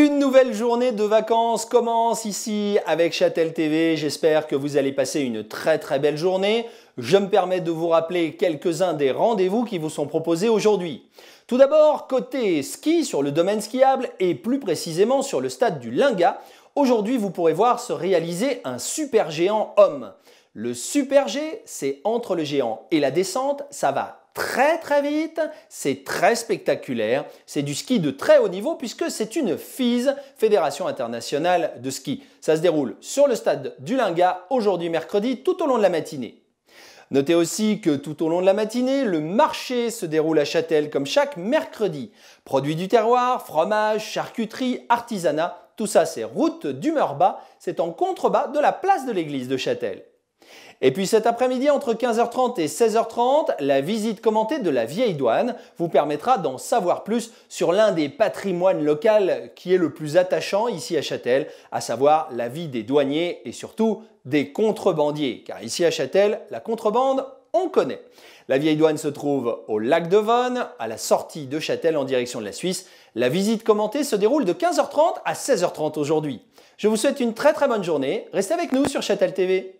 Une nouvelle journée de vacances commence ici avec Châtel TV. J'espère que vous allez passer une très très belle journée. Je me permets de vous rappeler quelques-uns des rendez-vous qui vous sont proposés aujourd'hui. Tout d'abord, côté ski sur le domaine skiable et plus précisément sur le stade du Linga, aujourd'hui vous pourrez voir se réaliser un super géant homme. Le super G, c'est entre le géant et la descente, ça va très très vite, c'est très spectaculaire, c'est du ski de très haut niveau puisque c'est une FIS, Fédération internationale de ski. Ça se déroule sur le stade du Linga aujourd'hui mercredi tout au long de la matinée. Notez aussi que tout au long de la matinée, le marché se déroule à Châtel comme chaque mercredi. Produits du terroir, fromage, charcuterie, artisanat, tout ça c'est route du bas. c'est en contrebas de la place de l'église de Châtel. Et puis cet après-midi, entre 15h30 et 16h30, la visite commentée de la vieille douane vous permettra d'en savoir plus sur l'un des patrimoines locaux qui est le plus attachant ici à Châtel, à savoir la vie des douaniers et surtout des contrebandiers. Car ici à Châtel, la contrebande, on connaît. La vieille douane se trouve au lac de Vonne, à la sortie de Châtel en direction de la Suisse. La visite commentée se déroule de 15h30 à 16h30 aujourd'hui. Je vous souhaite une très très bonne journée. Restez avec nous sur Châtel TV.